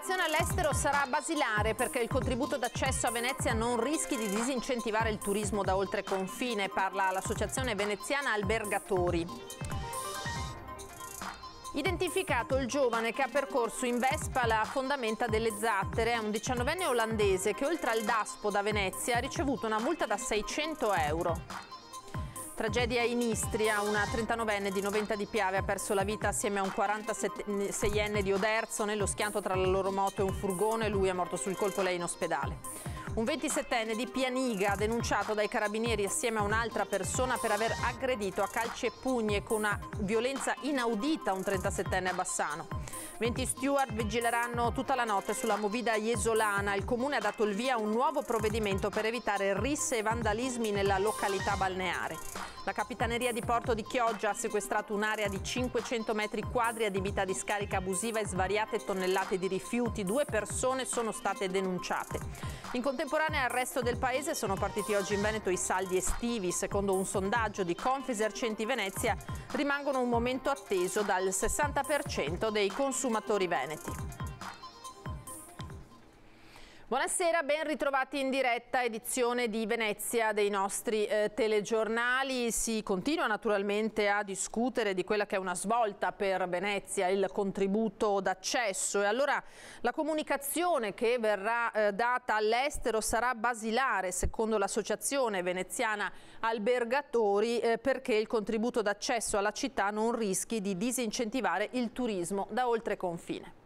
comunicazione all'estero sarà basilare perché il contributo d'accesso a Venezia non rischi di disincentivare il turismo da oltre confine, parla l'associazione veneziana Albergatori. Identificato il giovane che ha percorso in Vespa la fondamenta delle Zattere, è un 19enne olandese che oltre al Daspo da Venezia ha ricevuto una multa da 600 euro. Tragedia in Istria, una 39enne di Noventa di Piave ha perso la vita assieme a un 46enne di Oderzo nello schianto tra la loro moto e un furgone, lui è morto sul colpo, lei in ospedale. Un 27enne di Pianiga denunciato dai carabinieri assieme a un'altra persona per aver aggredito a calci e pugni e con una violenza inaudita un 37enne a Bassano. 20 steward vigileranno tutta la notte sulla movida Iesolana. Il comune ha dato il via a un nuovo provvedimento per evitare risse e vandalismi nella località balneare. La capitaneria di Porto di Chioggia ha sequestrato un'area di 500 metri quadri adibita a discarica abusiva e svariate tonnellate di rifiuti. Due persone sono state denunciate. In contemporanea al resto del paese sono partiti oggi in Veneto i saldi estivi. Secondo un sondaggio di Confesercenti Venezia rimangono un momento atteso dal 60% dei consumatori veneti. Buonasera, ben ritrovati in diretta edizione di Venezia dei nostri eh, telegiornali. Si continua naturalmente a discutere di quella che è una svolta per Venezia, il contributo d'accesso e allora la comunicazione che verrà eh, data all'estero sarà basilare secondo l'associazione veneziana albergatori eh, perché il contributo d'accesso alla città non rischi di disincentivare il turismo da oltre confine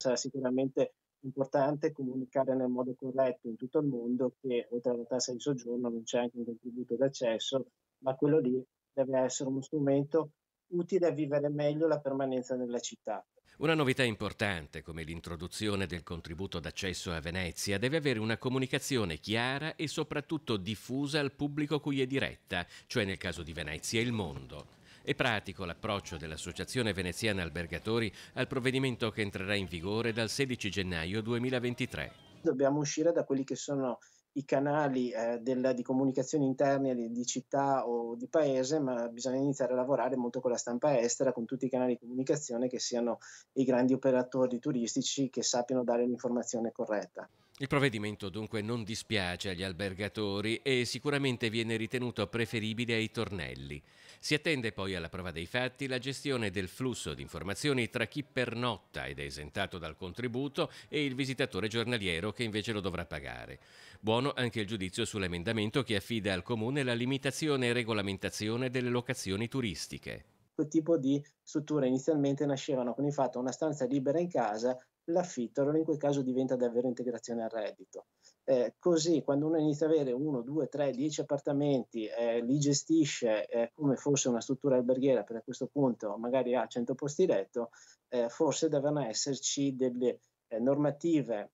sarà sicuramente importante comunicare nel modo corretto in tutto il mondo che oltre alla tassa di soggiorno non c'è anche un contributo d'accesso, ma quello lì deve essere uno strumento utile a vivere meglio la permanenza nella città. Una novità importante come l'introduzione del contributo d'accesso a Venezia deve avere una comunicazione chiara e soprattutto diffusa al pubblico cui è diretta, cioè nel caso di Venezia il mondo. È pratico l'approccio dell'Associazione Veneziana Albergatori al provvedimento che entrerà in vigore dal 16 gennaio 2023. Dobbiamo uscire da quelli che sono i canali eh, della, di comunicazione interna di, di, città o di paese, ma bisogna iniziare a lavorare molto con la stampa estera, con tutti i canali di comunicazione che siano i grandi operatori turistici che sappiano dare l'informazione corretta. Il provvedimento dunque non dispiace agli albergatori e sicuramente viene ritenuto preferibile ai tornelli. Si attende poi alla prova dei fatti la gestione del flusso di informazioni tra chi pernotta ed è esentato dal contributo e il visitatore giornaliero che invece lo dovrà pagare. Buono anche il giudizio sull'emendamento che affida al Comune la limitazione e regolamentazione delle locazioni turistiche Questo tipo di strutture inizialmente nascevano con il fatto una stanza libera in casa l'affitto, allora in quel caso diventa davvero integrazione al reddito. Eh, così quando uno inizia ad avere uno, due, tre, dieci appartamenti, eh, li gestisce eh, come fosse una struttura alberghiera, per a questo punto magari ha 100 posti letto, eh, forse devono esserci delle eh, normative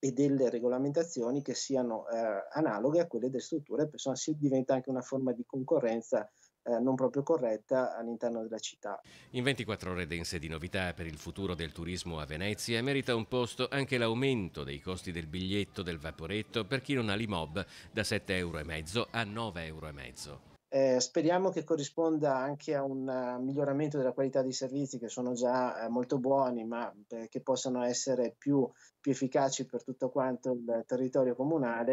e delle regolamentazioni che siano eh, analoghe a quelle delle strutture, perché si diventa anche una forma di concorrenza eh, non proprio corretta all'interno della città. In 24 ore dense di novità per il futuro del turismo a Venezia merita un posto anche l'aumento dei costi del biglietto del vaporetto per chi non ha l'imob da 7,5 euro a 9,5 euro. Eh, speriamo che corrisponda anche a un uh, miglioramento della qualità dei servizi che sono già uh, molto buoni, ma eh, che possano essere più, più efficaci per tutto quanto il territorio comunale.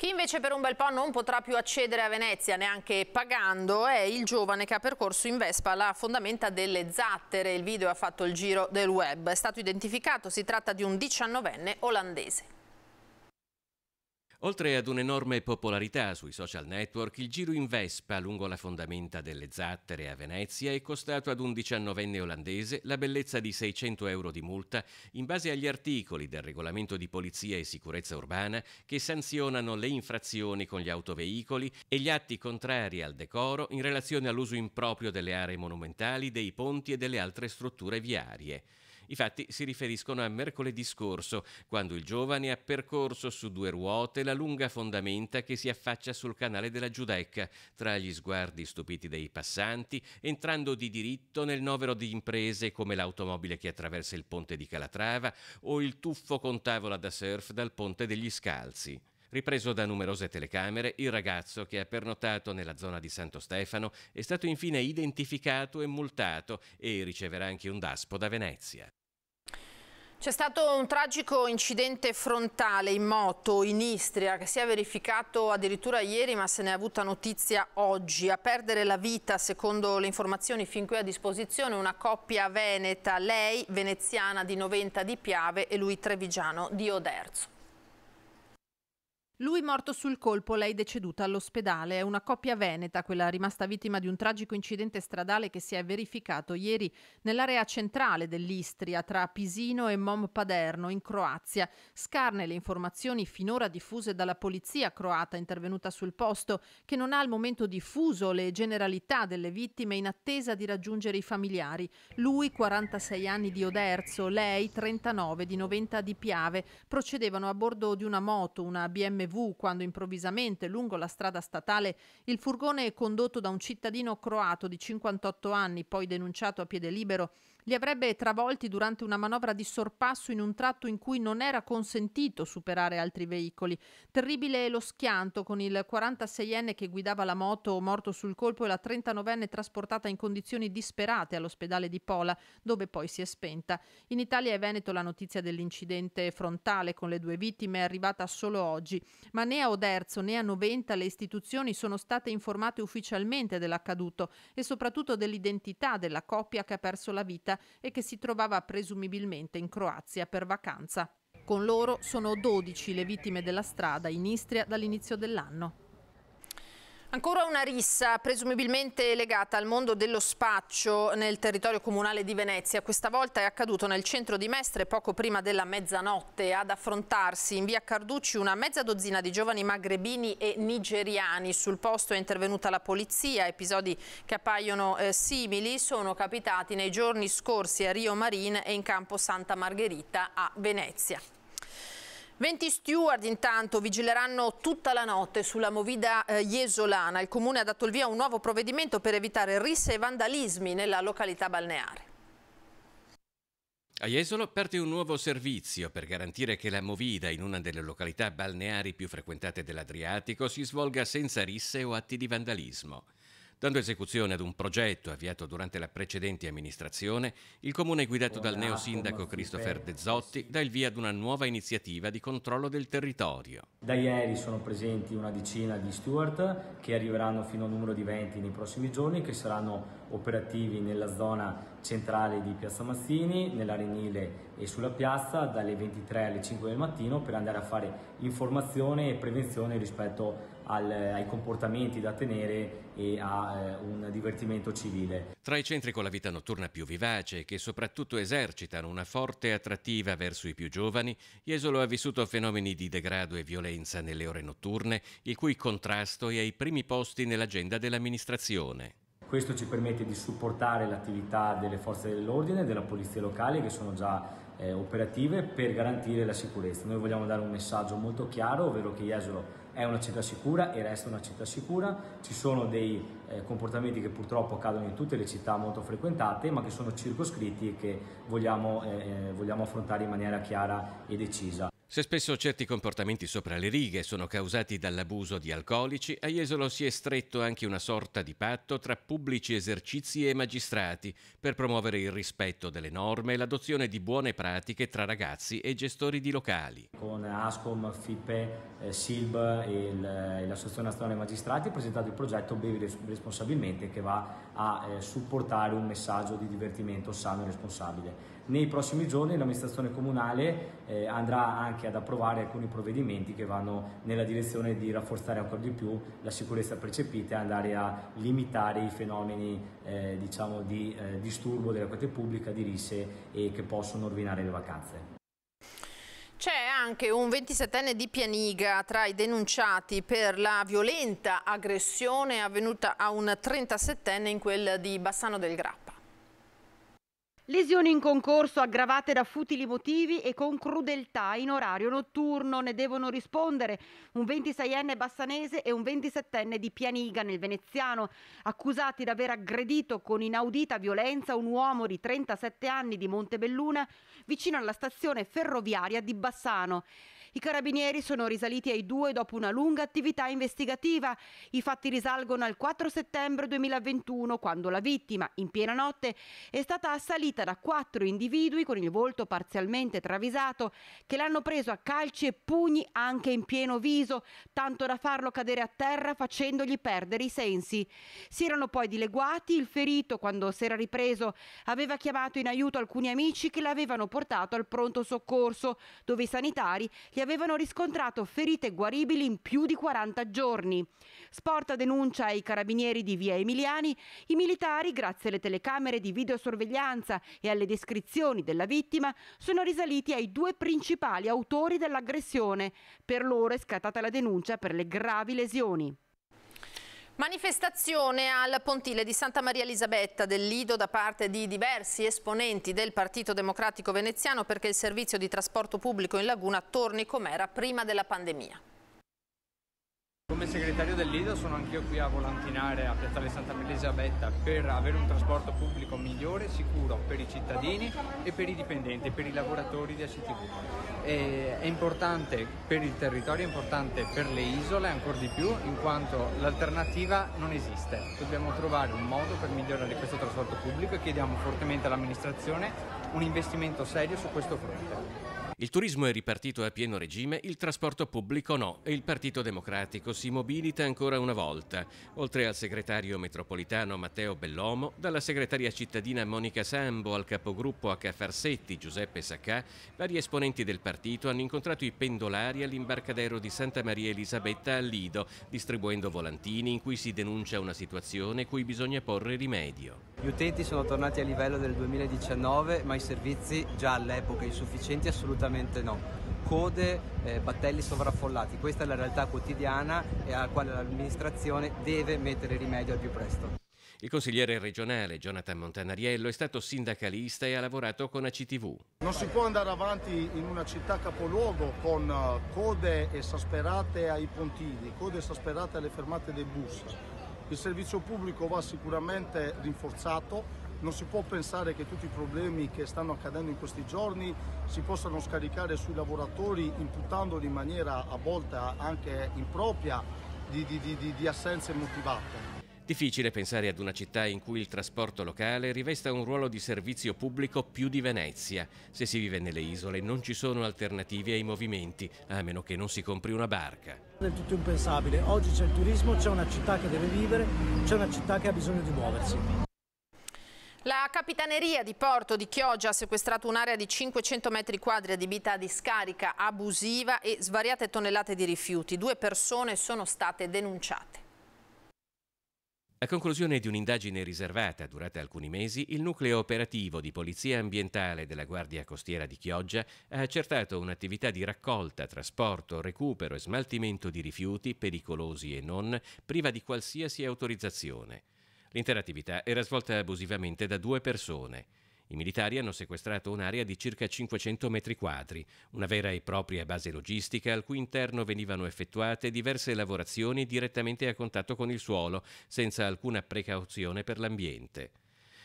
Chi invece per un bel po' non potrà più accedere a Venezia neanche pagando è il giovane che ha percorso in Vespa la fondamenta delle Zattere. Il video ha fatto il giro del web. È stato identificato, si tratta di un 19enne olandese. Oltre ad un'enorme popolarità sui social network, il giro in Vespa lungo la fondamenta delle Zattere a Venezia è costato ad un diciannovenne olandese la bellezza di 600 euro di multa in base agli articoli del regolamento di polizia e sicurezza urbana che sanzionano le infrazioni con gli autoveicoli e gli atti contrari al decoro in relazione all'uso improprio delle aree monumentali, dei ponti e delle altre strutture viarie. I fatti si riferiscono a mercoledì scorso, quando il giovane ha percorso su due ruote la lunga fondamenta che si affaccia sul canale della Giudecca, tra gli sguardi stupiti dei passanti, entrando di diritto nel novero di imprese come l'automobile che attraversa il ponte di Calatrava o il tuffo con tavola da surf dal ponte degli Scalzi. Ripreso da numerose telecamere, il ragazzo che ha pernottato nella zona di Santo Stefano è stato infine identificato e multato e riceverà anche un daspo da Venezia. C'è stato un tragico incidente frontale in moto in Istria che si è verificato addirittura ieri ma se ne è avuta notizia oggi. A perdere la vita, secondo le informazioni fin qui a disposizione, una coppia veneta, lei veneziana di Noventa di Piave e lui trevigiano di Oderzo. Lui morto sul colpo, lei deceduta all'ospedale. È una coppia veneta, quella rimasta vittima di un tragico incidente stradale che si è verificato ieri nell'area centrale dell'Istria, tra Pisino e Mom Paderno, in Croazia. Scarne le informazioni finora diffuse dalla polizia croata intervenuta sul posto, che non ha al momento diffuso le generalità delle vittime in attesa di raggiungere i familiari. Lui, 46 anni di Oderzo, lei, 39 di 90 di Piave, procedevano a bordo di una moto, una BMW V quando improvvisamente lungo la strada statale il furgone condotto da un cittadino croato di 58 anni, poi denunciato a piede libero li avrebbe travolti durante una manovra di sorpasso in un tratto in cui non era consentito superare altri veicoli. Terribile lo schianto con il 46enne che guidava la moto morto sul colpo e la 39enne trasportata in condizioni disperate all'ospedale di Pola, dove poi si è spenta. In Italia e Veneto la notizia dell'incidente frontale con le due vittime è arrivata solo oggi, ma né a Oderzo né a Noventa le istituzioni sono state informate ufficialmente dell'accaduto e soprattutto dell'identità della coppia che ha perso la vita e che si trovava presumibilmente in Croazia per vacanza. Con loro sono 12 le vittime della strada in Istria dall'inizio dell'anno. Ancora una rissa presumibilmente legata al mondo dello spaccio nel territorio comunale di Venezia. Questa volta è accaduto nel centro di Mestre poco prima della mezzanotte ad affrontarsi in via Carducci una mezza dozzina di giovani magrebini e nigeriani. Sul posto è intervenuta la polizia, episodi che appaiono eh, simili sono capitati nei giorni scorsi a Rio Marin e in campo Santa Margherita a Venezia. 20 steward intanto vigileranno tutta la notte sulla movida eh, Jesolana. Il comune ha dato il via a un nuovo provvedimento per evitare risse e vandalismi nella località balneare. A Jesolo parte un nuovo servizio per garantire che la Movida, in una delle località balneari più frequentate dell'Adriatico, si svolga senza risse o atti di vandalismo. Dando esecuzione ad un progetto avviato durante la precedente amministrazione, il comune guidato dal neosindaco Christopher De Zotti dà il via ad una nuova iniziativa di controllo del territorio. Da ieri sono presenti una decina di steward che arriveranno fino a un numero di 20 nei prossimi giorni che saranno operativi nella zona centrale di Piazza Mazzini, nell'Arenile e sulla piazza dalle 23 alle 5 del mattino per andare a fare informazione e prevenzione rispetto al, ai comportamenti da tenere e a eh, un divertimento civile. Tra i centri con la vita notturna più vivace, che soprattutto esercitano una forte attrattiva verso i più giovani, Jesolo ha vissuto fenomeni di degrado e violenza nelle ore notturne, il cui contrasto è ai primi posti nell'agenda dell'amministrazione. Questo ci permette di supportare l'attività delle forze dell'ordine e della polizia locale che sono già eh, operative per garantire la sicurezza. Noi vogliamo dare un messaggio molto chiaro, ovvero che Jesolo è una città sicura e resta una città sicura, ci sono dei eh, comportamenti che purtroppo accadono in tutte le città molto frequentate ma che sono circoscritti e che vogliamo, eh, eh vogliamo affrontare in maniera chiara e decisa. Se spesso certi comportamenti sopra le righe sono causati dall'abuso di alcolici, a Jesolo si è stretto anche una sorta di patto tra pubblici esercizi e magistrati per promuovere il rispetto delle norme e l'adozione di buone pratiche tra ragazzi e gestori di locali. Con ASCOM, FIPE, eh, SILB e eh, l'Associazione Nazionale Magistrati è presentato il progetto Bevi Responsabilmente che va a eh, supportare un messaggio di divertimento sano e responsabile nei prossimi giorni l'amministrazione comunale eh, andrà anche ad approvare alcuni provvedimenti che vanno nella direzione di rafforzare ancora di più la sicurezza percepita e andare a limitare i fenomeni eh, diciamo di eh, disturbo della qualità pubblica, di risse e che possono rovinare le vacanze. C'è anche un 27enne di Pianiga tra i denunciati per la violenta aggressione avvenuta a un 37enne in quel di Bassano del Grappa. Lesioni in concorso aggravate da futili motivi e con crudeltà in orario notturno ne devono rispondere un 26enne bassanese e un 27enne di Pianiga nel veneziano, accusati di aver aggredito con inaudita violenza un uomo di 37 anni di Montebelluna vicino alla stazione ferroviaria di Bassano. I carabinieri sono risaliti ai due dopo una lunga attività investigativa. I fatti risalgono al 4 settembre 2021, quando la vittima, in piena notte, è stata assalita da quattro individui con il volto parzialmente travisato che l'hanno preso a calci e pugni anche in pieno viso, tanto da farlo cadere a terra facendogli perdere i sensi. Si erano poi dileguati, il ferito, quando si era ripreso, aveva chiamato in aiuto alcuni amici che l'avevano portato al pronto soccorso, dove i sanitari gli avevano avevano riscontrato ferite guaribili in più di 40 giorni. Sporta denuncia ai carabinieri di via Emiliani, i militari, grazie alle telecamere di videosorveglianza e alle descrizioni della vittima, sono risaliti ai due principali autori dell'aggressione. Per loro è scattata la denuncia per le gravi lesioni. Manifestazione al pontile di Santa Maria Elisabetta del Lido da parte di diversi esponenti del Partito Democratico Veneziano perché il servizio di trasporto pubblico in laguna torni com'era prima della pandemia. Come segretario del Lido sono anch'io qui a volantinare a Piazzale Santa Elisabetta per avere un trasporto pubblico migliore, sicuro per i cittadini e per i dipendenti, per i lavoratori di ACTV. E è importante per il territorio, è importante per le isole ancora di più in quanto l'alternativa non esiste. Dobbiamo trovare un modo per migliorare questo trasporto pubblico e chiediamo fortemente all'amministrazione un investimento serio su questo fronte. Il turismo è ripartito a pieno regime, il trasporto pubblico no e il Partito Democratico si mobilita ancora una volta. Oltre al segretario metropolitano Matteo Bellomo, dalla segretaria cittadina Monica Sambo al capogruppo a Farsetti Giuseppe Sacca, vari esponenti del partito hanno incontrato i pendolari all'imbarcadero di Santa Maria Elisabetta a Lido, distribuendo volantini in cui si denuncia una situazione cui bisogna porre rimedio. Gli utenti sono tornati a livello del 2019, ma i servizi già all'epoca insufficienti assolutamente assolutamente no. Code, eh, battelli sovraffollati, questa è la realtà quotidiana e alla quale l'amministrazione deve mettere rimedio al più presto. Il consigliere regionale Jonathan Montanariello è stato sindacalista e ha lavorato con ACTV. Non si può andare avanti in una città capoluogo con eh, code esasperate ai pontini, code esasperate alle fermate dei bus. Il servizio pubblico va sicuramente rinforzato, non si può pensare che tutti i problemi che stanno accadendo in questi giorni si possano scaricare sui lavoratori imputandoli in maniera a volte anche impropria di, di, di, di assenze motivate. Difficile pensare ad una città in cui il trasporto locale rivesta un ruolo di servizio pubblico più di Venezia. Se si vive nelle isole non ci sono alternative ai movimenti, a meno che non si compri una barca. È tutto impensabile. Oggi c'è il turismo, c'è una città che deve vivere, c'è una città che ha bisogno di muoversi. La Capitaneria di Porto di Chioggia ha sequestrato un'area di 500 metri quadri adibita a discarica abusiva e svariate tonnellate di rifiuti. Due persone sono state denunciate. A conclusione di un'indagine riservata durata alcuni mesi, il nucleo operativo di polizia ambientale della Guardia Costiera di Chioggia ha accertato un'attività di raccolta, trasporto, recupero e smaltimento di rifiuti pericolosi e non, priva di qualsiasi autorizzazione. L'intera attività era svolta abusivamente da due persone. I militari hanno sequestrato un'area di circa 500 metri quadri, una vera e propria base logistica al cui interno venivano effettuate diverse lavorazioni direttamente a contatto con il suolo, senza alcuna precauzione per l'ambiente.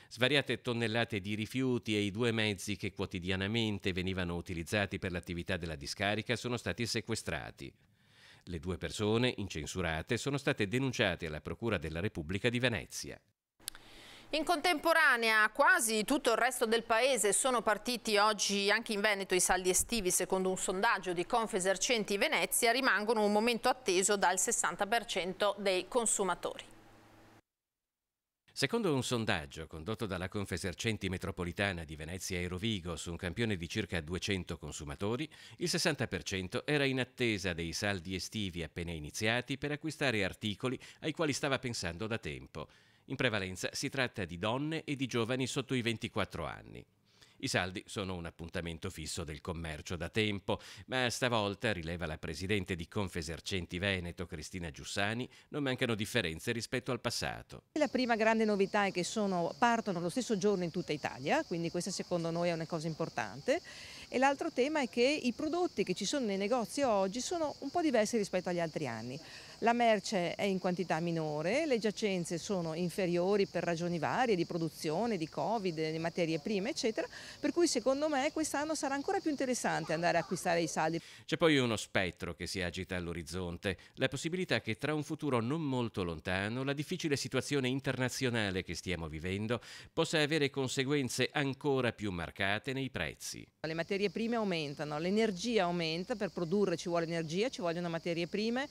Svariate tonnellate di rifiuti e i due mezzi che quotidianamente venivano utilizzati per l'attività della discarica sono stati sequestrati. Le due persone, incensurate, sono state denunciate alla Procura della Repubblica di Venezia. In contemporanea quasi tutto il resto del paese sono partiti oggi anche in Veneto i saldi estivi secondo un sondaggio di Confesercenti Venezia rimangono un momento atteso dal 60% dei consumatori. Secondo un sondaggio condotto dalla Confesercenti Metropolitana di Venezia e Rovigo su un campione di circa 200 consumatori, il 60% era in attesa dei saldi estivi appena iniziati per acquistare articoli ai quali stava pensando da tempo. In prevalenza si tratta di donne e di giovani sotto i 24 anni. I saldi sono un appuntamento fisso del commercio da tempo, ma stavolta, rileva la presidente di Confesercenti Veneto, Cristina Giussani, non mancano differenze rispetto al passato. La prima grande novità è che sono, partono lo stesso giorno in tutta Italia, quindi questa secondo noi è una cosa importante. E l'altro tema è che i prodotti che ci sono nei negozi oggi sono un po' diversi rispetto agli altri anni la merce è in quantità minore, le giacenze sono inferiori per ragioni varie di produzione, di covid, di materie prime eccetera, per cui secondo me quest'anno sarà ancora più interessante andare a acquistare i saldi. C'è poi uno spettro che si agita all'orizzonte, la possibilità che tra un futuro non molto lontano la difficile situazione internazionale che stiamo vivendo possa avere conseguenze ancora più marcate nei prezzi. Le materie prime aumentano, l'energia aumenta, per produrre ci vuole energia, ci vogliono materie prime,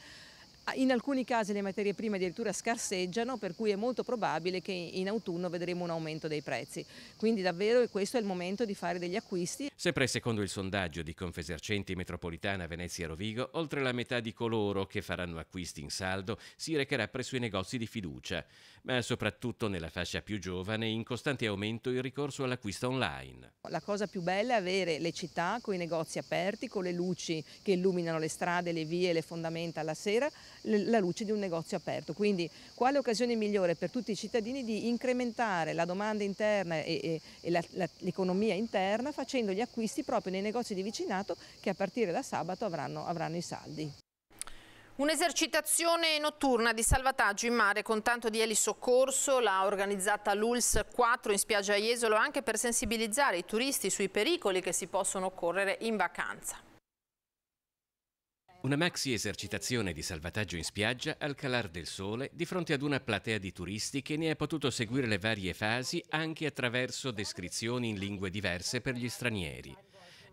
Ah, in alcuni casi le materie prime addirittura scarseggiano, per cui è molto probabile che in autunno vedremo un aumento dei prezzi. Quindi davvero questo è il momento di fare degli acquisti. Sempre secondo il sondaggio di Confesercenti Metropolitana Venezia Rovigo, oltre la metà di coloro che faranno acquisti in saldo si recherà presso i negozi di fiducia ma soprattutto nella fascia più giovane in costante aumento il ricorso all'acquisto online. La cosa più bella è avere le città con i negozi aperti, con le luci che illuminano le strade, le vie, le fondamenta alla sera, la luce di un negozio aperto. Quindi quale occasione migliore per tutti i cittadini di incrementare la domanda interna e, e, e l'economia interna facendo gli acquisti proprio nei negozi di vicinato che a partire da sabato avranno, avranno i saldi. Un'esercitazione notturna di salvataggio in mare con tanto di elisoccorso l'ha organizzata l'ULS 4 in spiaggia a Jesolo anche per sensibilizzare i turisti sui pericoli che si possono correre in vacanza. Una maxi esercitazione di salvataggio in spiaggia al calar del sole di fronte ad una platea di turisti che ne ha potuto seguire le varie fasi anche attraverso descrizioni in lingue diverse per gli stranieri.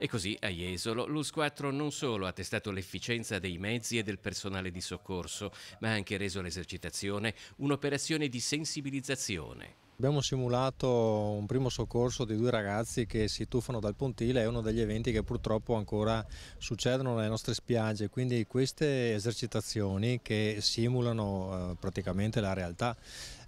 E così a Jesolo l'US4 non solo ha testato l'efficienza dei mezzi e del personale di soccorso, ma ha anche reso l'esercitazione un'operazione di sensibilizzazione. Abbiamo simulato un primo soccorso di due ragazzi che si tuffano dal pontile, è uno degli eventi che purtroppo ancora succedono nelle nostre spiagge, quindi queste esercitazioni che simulano eh, praticamente la realtà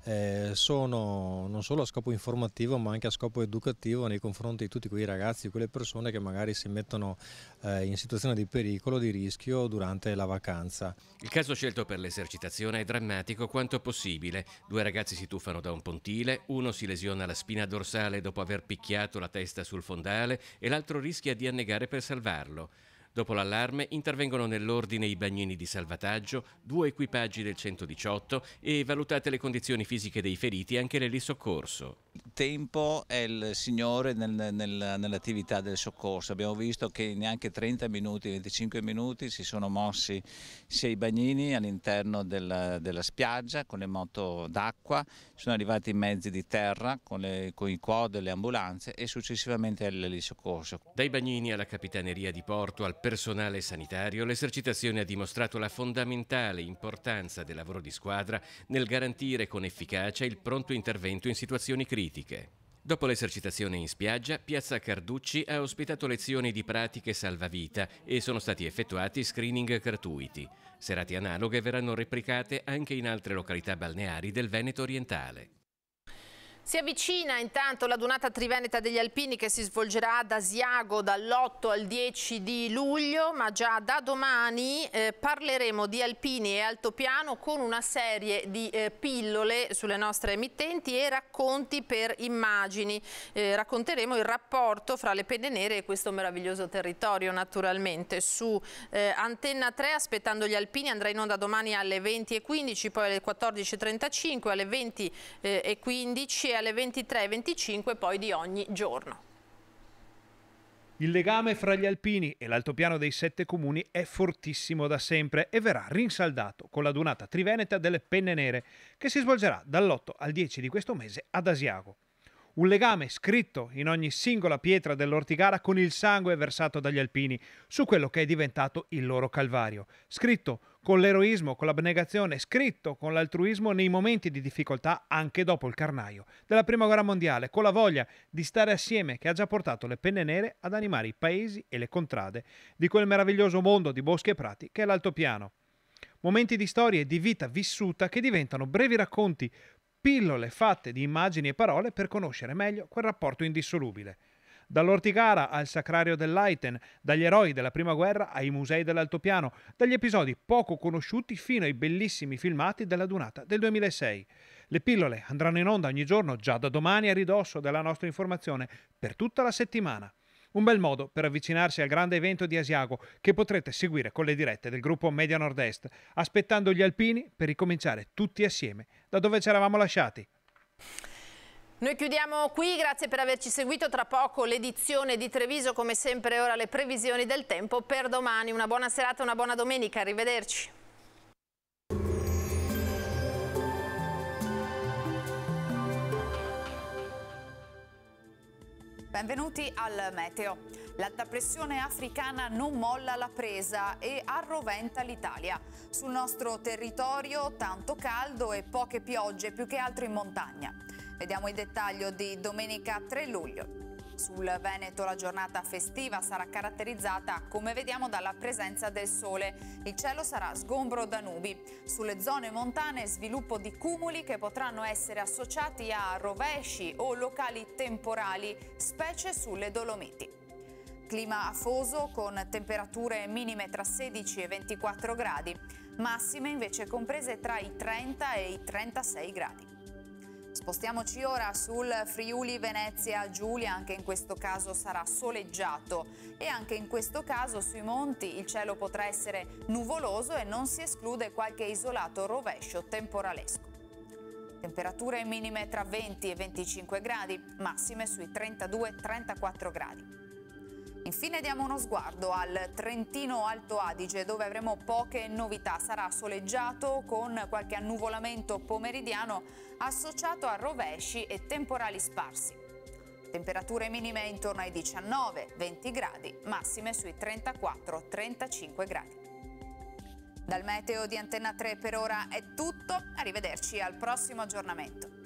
eh, sono non solo a scopo informativo ma anche a scopo educativo nei confronti di tutti quei ragazzi, quelle persone che magari si mettono eh, in situazione di pericolo, di rischio durante la vacanza. Il caso scelto per l'esercitazione è drammatico quanto possibile. Due ragazzi si tuffano da un pontile, uno si lesiona la spina dorsale dopo aver picchiato la testa sul fondale e l'altro rischia di annegare per salvarlo. Dopo l'allarme intervengono nell'ordine i bagnini di salvataggio, due equipaggi del 118 e valutate le condizioni fisiche dei feriti anche le soccorso. Il tempo è il signore nel, nel, nell'attività del soccorso. Abbiamo visto che neanche 30 minuti, 25 minuti si sono mossi sia i bagnini all'interno della, della spiaggia con le moto d'acqua, sono arrivati i mezzi di terra con, le, con i quad, le ambulanze e successivamente l'elisoccorso. Dai bagnini alla capitaneria di Porto al personale sanitario, l'esercitazione ha dimostrato la fondamentale importanza del lavoro di squadra nel garantire con efficacia il pronto intervento in situazioni critiche. Dopo l'esercitazione in spiaggia, Piazza Carducci ha ospitato lezioni di pratiche salvavita e sono stati effettuati screening gratuiti. Serate analoghe verranno replicate anche in altre località balneari del Veneto orientale. Si avvicina intanto la l'adunata triveneta degli alpini che si svolgerà ad Asiago dall'8 al 10 di luglio, ma già da domani eh, parleremo di alpini e altopiano con una serie di eh, pillole sulle nostre emittenti e racconti per immagini. Eh, racconteremo il rapporto fra le penne nere e questo meraviglioso territorio naturalmente. Su eh, Antenna 3 aspettando gli alpini andrà in onda domani alle 20.15, poi alle 14.35, alle 20.15 eh, e alle alle 23.25 poi di ogni giorno. Il legame fra gli alpini e l'altopiano dei sette comuni è fortissimo da sempre e verrà rinsaldato con la donata triveneta delle Penne Nere, che si svolgerà dall'8 al 10 di questo mese ad Asiago. Un legame scritto in ogni singola pietra dell'ortigara con il sangue versato dagli alpini su quello che è diventato il loro calvario, scritto con l'eroismo, con l'abnegazione, scritto con l'altruismo nei momenti di difficoltà anche dopo il carnaio della Prima Guerra Mondiale, con la voglia di stare assieme che ha già portato le penne nere ad animare i paesi e le contrade di quel meraviglioso mondo di boschi e prati che è l'altopiano. Momenti di storie e di vita vissuta che diventano brevi racconti, pillole fatte di immagini e parole per conoscere meglio quel rapporto indissolubile. Dall'orticara al sacrario dell'Aiten, dagli eroi della prima guerra ai musei dell'altopiano, dagli episodi poco conosciuti fino ai bellissimi filmati della Dunata del 2006. Le pillole andranno in onda ogni giorno già da domani a ridosso della nostra informazione per tutta la settimana. Un bel modo per avvicinarsi al grande evento di Asiago che potrete seguire con le dirette del gruppo Media Nord-Est, aspettando gli alpini per ricominciare tutti assieme da dove ci eravamo lasciati. Noi chiudiamo qui, grazie per averci seguito. Tra poco l'edizione di Treviso, come sempre ora le previsioni del tempo per domani. Una buona serata, una buona domenica, arrivederci. Benvenuti al Meteo. L'alta pressione africana non molla la presa e arroventa l'Italia. Sul nostro territorio tanto caldo e poche piogge, più che altro in montagna. Vediamo il dettaglio di domenica 3 luglio. Sul Veneto la giornata festiva sarà caratterizzata, come vediamo, dalla presenza del sole. Il cielo sarà sgombro da nubi. Sulle zone montane sviluppo di cumuli che potranno essere associati a rovesci o locali temporali, specie sulle Dolomiti. Clima afoso con temperature minime tra 16 e 24 gradi, massime invece comprese tra i 30 e i 36 gradi. Spostiamoci ora sul Friuli Venezia Giulia, anche in questo caso sarà soleggiato e anche in questo caso sui monti il cielo potrà essere nuvoloso e non si esclude qualche isolato rovescio temporalesco. Temperature minime tra 20 e 25 gradi, massime sui 32-34 gradi. Infine diamo uno sguardo al Trentino Alto Adige dove avremo poche novità. Sarà soleggiato con qualche annuvolamento pomeridiano associato a rovesci e temporali sparsi. Temperature minime intorno ai 19-20 gradi, massime sui 34-35 gradi. Dal meteo di Antenna 3 per ora è tutto, arrivederci al prossimo aggiornamento.